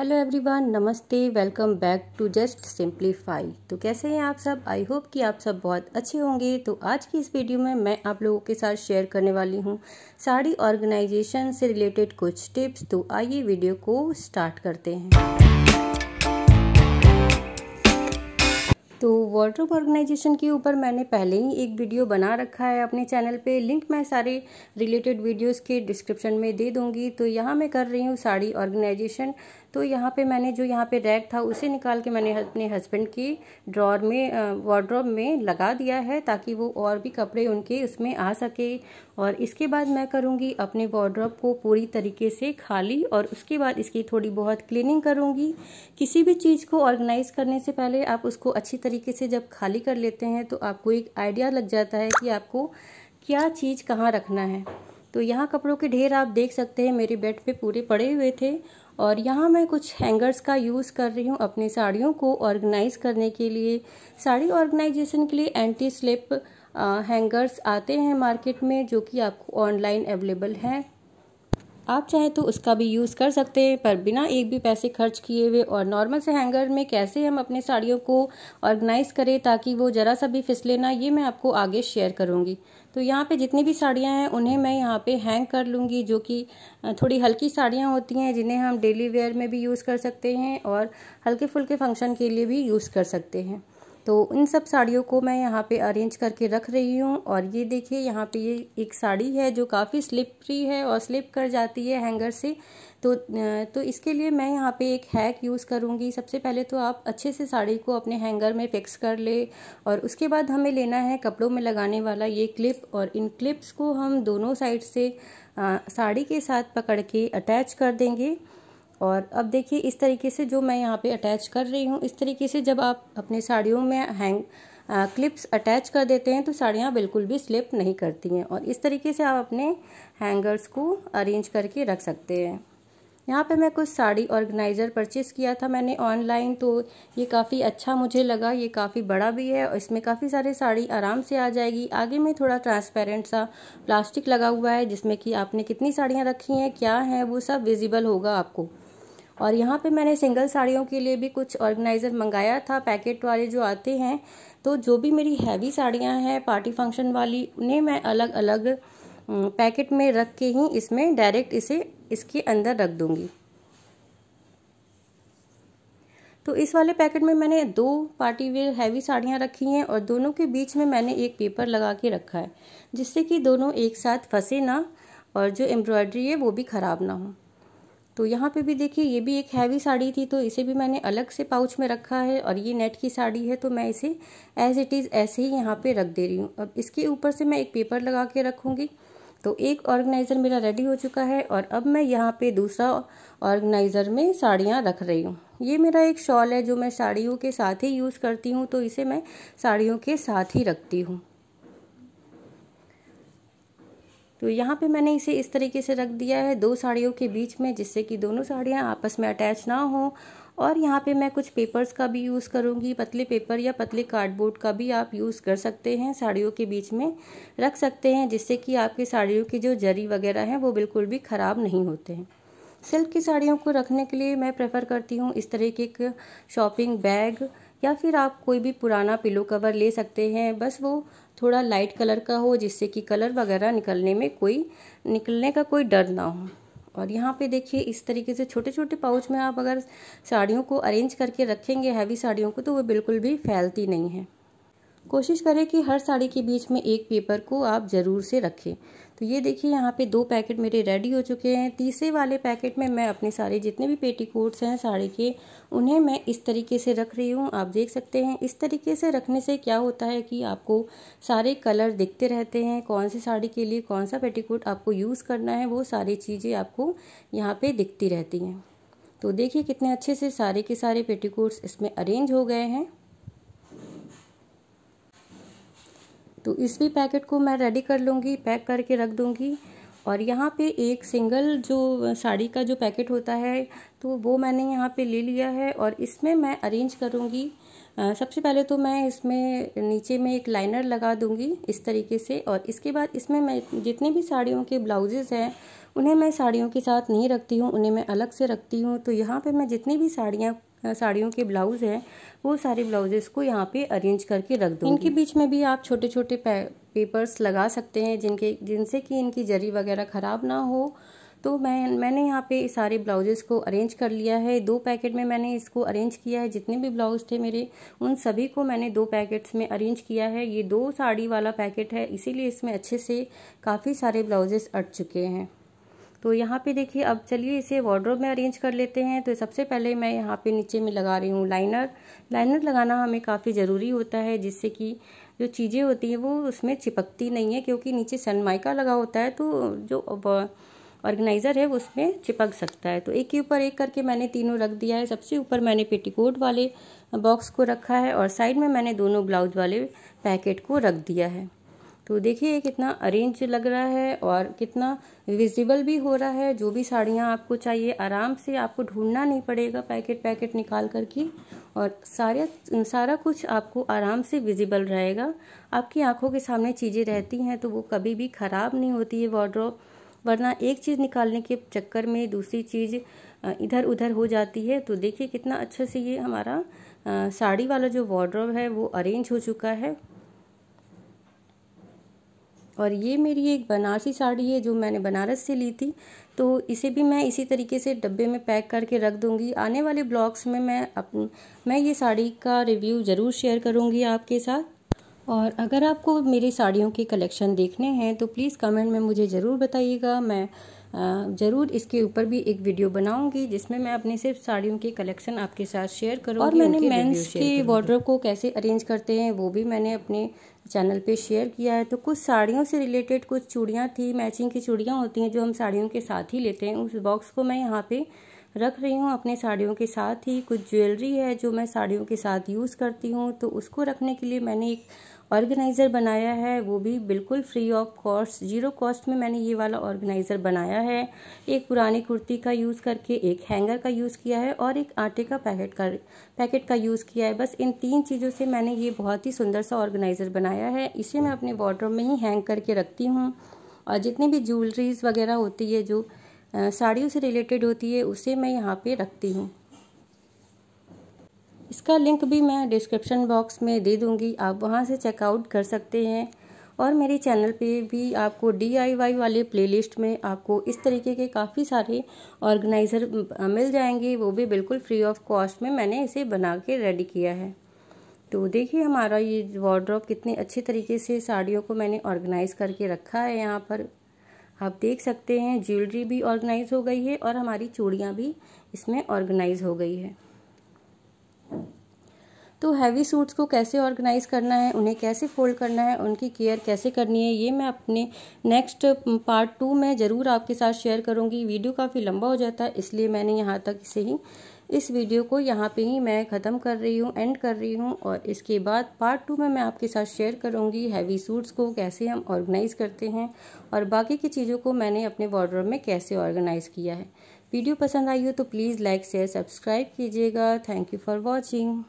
hello everyone नमस्ते welcome back to just simplify तो कैसे हैं आप सब आई होप कि आप सब बहुत अच्छे होंगे तो आज की इस वीडियो में मैं आप लोगों के साथ शेयर करने वाली हूं साड़ी ऑर्गेनाइजेशन से रिलेटेड कुछ टिप्स तो आइए वीडियो को स्टार्ट करते हैं तो वाटरूप ऑर्गेनाइजेशन के ऊपर मैंने पहले ही एक वीडियो बना रखा है अपने चैनल पे लिंक मैं सारे रिलेटेड वीडियोस के डिस्क्रिप्शन में दे दूंगी तो यहाँ मैं कर रही हूँ साड़ी ऑर्गेनाइजेशन तो यहाँ पे मैंने जो यहाँ पे रैक था उसे निकाल के मैंने अपने हस्बैंड की ड्रॉर में वार्ड्रॉब में लगा दिया है ताकि वो और भी कपड़े उनके उसमें आ सके और इसके बाद मैं करूँगी अपने वार्ड्रॉब को पूरी तरीके से खाली और उसके बाद इसकी थोड़ी बहुत क्लीनिंग करूँगी किसी भी चीज़ को ऑर्गेनाइज़ करने से पहले आप उसको अच्छी तरीके से जब खाली कर लेते हैं तो आपको एक आइडिया लग जाता है कि आपको क्या चीज़ कहाँ रखना है तो यहाँ कपड़ों के ढेर आप देख सकते हैं मेरे बेड पे पूरे पड़े हुए थे और यहाँ मैं कुछ हैंगर्स का यूज़ कर रही हूँ अपनी साड़ियों को ऑर्गेनाइज करने के लिए साड़ी ऑर्गेनाइजेशन के लिए एंटी स्लिप हैंगर्स आते हैं मार्केट में जो कि आपको ऑनलाइन अवेलेबल हैं आप चाहें तो उसका भी यूज़ कर सकते हैं पर बिना एक भी पैसे खर्च किए हुए और नॉर्मल से हैंगर में कैसे हम अपने साड़ियों को ऑर्गेनाइज़ करें ताकि वो ज़रा सा भी फिसले ना ये मैं आपको आगे शेयर करूँगी तो यहाँ पे जितनी भी साड़ियाँ हैं उन्हें मैं यहाँ पे हैंग कर लूँगी जो कि थोड़ी हल्की साड़ियाँ होती हैं जिन्हें हम डेली वेयर में भी यूज़ कर सकते हैं और हल्के फुल्के फंक्शन के लिए भी यूज़ कर सकते हैं तो इन सब साड़ियों को मैं यहाँ पे अरेंज करके रख रही हूँ और ये देखिए यहाँ पे ये एक साड़ी है जो काफ़ी स्लिपरी है और स्लिप कर जाती है हैंगर से तो तो इसके लिए मैं यहाँ पे एक हैक यूज़ करूँगी सबसे पहले तो आप अच्छे से साड़ी को अपने हैंगर में फिक्स कर ले और उसके बाद हमें लेना है कपड़ों में लगाने वाला ये क्लिप और इन क्लिप्स को हम दोनों साइड से आ, साड़ी के साथ पकड़ के अटैच कर देंगे और अब देखिए इस तरीके से जो मैं यहाँ पे अटैच कर रही हूँ इस तरीके से जब आप अपनी साड़ियों में हैंग आ, क्लिप्स अटैच कर देते हैं तो साड़ियाँ बिल्कुल भी स्लिप नहीं करती हैं और इस तरीके से आप अपने हैंगर्स को अरेंज करके रख सकते हैं यहाँ पे मैं कुछ साड़ी ऑर्गेनाइज़र परचेज़ किया था मैंने ऑनलाइन तो ये काफ़ी अच्छा मुझे लगा ये काफ़ी बड़ा भी है और इसमें काफ़ी सारे साड़ी आराम से आ जाएगी आगे में थोड़ा ट्रांसपेरेंट सा प्लास्टिक लगा हुआ है जिसमें कि आपने कितनी साड़ियाँ रखी हैं क्या हैं वो सब विजिबल होगा आपको और यहाँ पे मैंने सिंगल साड़ियों के लिए भी कुछ ऑर्गेनाइज़र मंगाया था पैकेट वाले जो आते हैं तो जो भी मेरी हैवी साड़ियाँ हैं पार्टी फंक्शन वाली उन्हें मैं अलग अलग पैकेट में रख के ही इसमें डायरेक्ट इसे इसके अंदर रख दूँगी तो इस वाले पैकेट में मैंने दो पार्टी वेयर हैवी साड़ियाँ रखी हैं और दोनों के बीच में मैंने एक पेपर लगा के रखा है जिससे कि दोनों एक साथ फंसे ना और जो एम्ब्रॉयडरी है वो भी ख़राब ना हो तो यहाँ पे भी देखिए ये भी एक हैवी साड़ी थी तो इसे भी मैंने अलग से पाउच में रखा है और ये नेट की साड़ी है तो मैं इसे एज इट इज़ ऐसे ही यहाँ पे रख दे रही हूँ अब इसके ऊपर से मैं एक पेपर लगा के रखूँगी तो एक ऑर्गेनाइज़र मेरा रेडी हो चुका है और अब मैं यहाँ पे दूसरा ऑर्गेनाइज़र में साड़ियाँ रख रही हूँ ये मेरा एक शॉल है जो मैं साड़ियों के साथ ही यूज़ करती हूँ तो इसे मैं साड़ियों के साथ ही रखती हूँ तो यहाँ पे मैंने इसे इस तरीके से रख दिया है दो साड़ियों के बीच में जिससे कि दोनों साड़ियाँ आपस में अटैच ना हो और यहाँ पे मैं कुछ पेपर्स का भी यूज़ करूँगी पतले पेपर या पतले कार्डबोर्ड का भी आप यूज़ कर सकते हैं साड़ियों के बीच में रख सकते हैं जिससे कि आपकी साड़ियों की जो जरी वगैरह हैं वो बिल्कुल भी ख़राब नहीं होते हैं सिल्क की साड़ियों को रखने के लिए मैं प्रेफर करती हूँ इस तरह के एक शॉपिंग बैग या फिर आप कोई भी पुराना पिलो कवर ले सकते हैं बस वो थोड़ा लाइट कलर का हो जिससे कि कलर वगैरह निकलने में कोई निकलने का कोई डर ना हो और यहाँ पे देखिए इस तरीके से छोटे छोटे पाउच में आप अगर साड़ियों को अरेंज करके रखेंगे हैवी साड़ियों को तो वो बिल्कुल भी फैलती नहीं है कोशिश करें कि हर साड़ी के बीच में एक पेपर को आप ज़रूर से रखें तो ये देखिए यहाँ पे दो पैकेट मेरे रेडी हो चुके हैं तीसरे वाले पैकेट में मैं अपने सारे जितने भी पेटी कोट्स हैं साड़ी के उन्हें मैं इस तरीके से रख रही हूँ आप देख सकते हैं इस तरीके से रखने से क्या होता है कि आपको सारे कलर दिखते रहते हैं कौन सी साड़ी के लिए कौन सा पेटीकोट आपको यूज़ करना है वो सारी चीज़ें आपको यहाँ पर दिखती रहती हैं तो देखिए कितने अच्छे से सारे के सारे पेटीकोट्स इसमें अरेंज हो गए हैं तो इस भी पैकेट को मैं रेडी कर लूँगी पैक करके रख दूँगी और यहाँ पे एक सिंगल जो साड़ी का जो पैकेट होता है तो वो मैंने यहाँ पे ले लिया है और इसमें मैं अरेंज करूँगी सबसे पहले तो मैं इसमें नीचे में एक लाइनर लगा दूँगी इस तरीके से और इसके बाद इसमें मैं जितनी भी साड़ियों के ब्लाउजेज़ हैं उन्हें मैं साड़ियों के साथ नहीं रखती हूँ उन्हें मैं अलग से रखती हूँ तो यहाँ पर मैं जितनी भी साड़ियाँ साड़ियों के ब्लाउज़ हैं वो सारे ब्लाउजेस को यहाँ पे अरेंज करके रख दो इनके बीच में भी आप छोटे छोटे पेपर्स लगा सकते हैं जिनके जिनसे कि इनकी जरी वगैरह ख़राब ना हो तो मैं मैंने यहाँ पे सारे ब्लाउजेस को अरेंज कर लिया है दो पैकेट में मैंने इसको अरेंज किया है जितने भी ब्लाउज थे मेरे उन सभी को मैंने दो पैकेट्स में अरेंज किया है ये दो साड़ी वाला पैकेट है इसीलिए इसमें अच्छे से काफ़ी सारे ब्लाउजेस अट चुके हैं तो यहाँ पे देखिए अब चलिए इसे वार्ड्रोब में अरेंज कर लेते हैं तो सबसे पहले मैं यहाँ पे नीचे में लगा रही हूँ लाइनर लाइनर लगाना हमें काफ़ी ज़रूरी होता है जिससे कि जो चीज़ें होती हैं वो उसमें चिपकती नहीं है क्योंकि नीचे सनमाइका लगा होता है तो जो ऑर्गेनाइज़र है वो उसमें चिपक सकता है तो एक के ऊपर एक करके मैंने तीनों रख दिया है सबसे ऊपर मैंने पेटीकोट वाले बॉक्स को रखा है और साइड में मैंने दोनों ब्लाउज वाले पैकेट को रख दिया है तो देखिए कितना अरेंज लग रहा है और कितना विजिबल भी हो रहा है जो भी साड़ियाँ आपको चाहिए आराम से आपको ढूंढना नहीं पड़ेगा पैकेट पैकेट निकाल कर की और सारे सारा कुछ आपको आराम से विजिबल रहेगा आपकी आंखों के सामने चीज़ें रहती हैं तो वो कभी भी ख़राब नहीं होती है वार्ड्रॉप वरना एक चीज़ निकालने के चक्कर में दूसरी चीज़ इधर उधर हो जाती है तो देखिए कितना अच्छे से ये हमारा साड़ी वाला जो वार्ड्रॉप है वो अरेंज हो चुका है और ये मेरी एक बनारसी साड़ी है जो मैंने बनारस से ली थी तो इसे भी मैं इसी तरीके से डब्बे में पैक करके रख दूँगी आने वाले ब्लॉग्स में मैं अपन मैं ये साड़ी का रिव्यू ज़रूर शेयर करूँगी आपके साथ और अगर आपको मेरी साड़ियों के कलेक्शन देखने हैं तो प्लीज़ कमेंट में मुझे ज़रूर बताइएगा मैं ज़रूर इसके ऊपर भी एक वीडियो बनाऊंगी जिसमें मैं अपनी सिर्फ साड़ियों की कलेक्शन आपके साथ शेयर करूँगी और मैंने मेंस के वार्ड्रोब को कैसे अरेंज करते हैं वो भी मैंने अपने चैनल पे शेयर किया है तो कुछ साड़ियों से रिलेटेड कुछ चूड़ियाँ थी मैचिंग की चूड़ियाँ होती हैं जो हम साड़ियों के साथ ही लेते हैं उस बॉक्स को मैं यहाँ पर रख रही हूँ अपने साड़ियों के साथ ही कुछ ज्वेलरी है जो मैं साड़ियों के साथ यूज़ करती हूँ तो उसको रखने के लिए मैंने एक ऑर्गेनाइज़र बनाया है वो भी बिल्कुल free of cost zero cost में मैंने ये वाला ऑर्गेनाइज़र बनाया है एक पुरानी कुर्ती का यूज़ करके एक हैंगर का यूज़ किया है और एक आटे का पैकेट का पैकेट का यूज़ किया है बस इन तीन चीज़ों से मैंने ये बहुत ही सुंदर सा ऑर्गेनाइज़र बनाया है इसे मैं अपने वार्ड्रोब में ही हैंग करके रखती हूँ और जितनी भी ज्वेलरीज़ वगैरह होती है जो साड़ियों से रिलेटेड होती है उसे मैं यहाँ पे रखती हूँ इसका लिंक भी मैं डिस्क्रिप्शन बॉक्स में दे दूँगी आप वहाँ से चेकआउट कर सकते हैं और मेरे चैनल पे भी आपको डीआईवाई वाले प्लेलिस्ट में आपको इस तरीके के काफ़ी सारे ऑर्गेनाइज़र मिल जाएंगे वो भी बिल्कुल फ्री ऑफ कॉस्ट में मैंने इसे बना के रेडी किया है तो देखिए हमारा ये वार्ड्रॉप कितने अच्छे तरीके से साड़ियों को मैंने ऑर्गेनाइज़ करके रखा है यहाँ पर आप देख सकते हैं ज्वेलरी भी ऑर्गेनाइज़ हो गई है और हमारी चूड़ियाँ भी इसमें ऑर्गेनाइज़ हो गई है तो हैवी सूट्स को कैसे ऑर्गेनाइज़ करना है उन्हें कैसे फोल्ड करना है उनकी केयर कैसे करनी है ये मैं अपने नेक्स्ट पार्ट टू में ज़रूर आपके साथ शेयर करूँगी वीडियो काफ़ी लंबा हो जाता है इसलिए मैंने यहाँ तक इसे ही इस वीडियो को यहाँ पे ही मैं ख़त्म कर रही हूँ एंड कर रही हूँ और इसके बाद पार्ट टू में मैं आपके साथ शेयर करूँगी हैवी सूट्स को कैसे हम ऑर्गेनाइज़ करते हैं और बाकी की चीज़ों को मैंने अपने वार्डरोब में कैसे ऑर्गेनाइज़ किया है वीडियो पसंद आई हो तो प्लीज़ लाइक शेयर सब्सक्राइब कीजिएगा थैंक यू फॉर वॉचिंग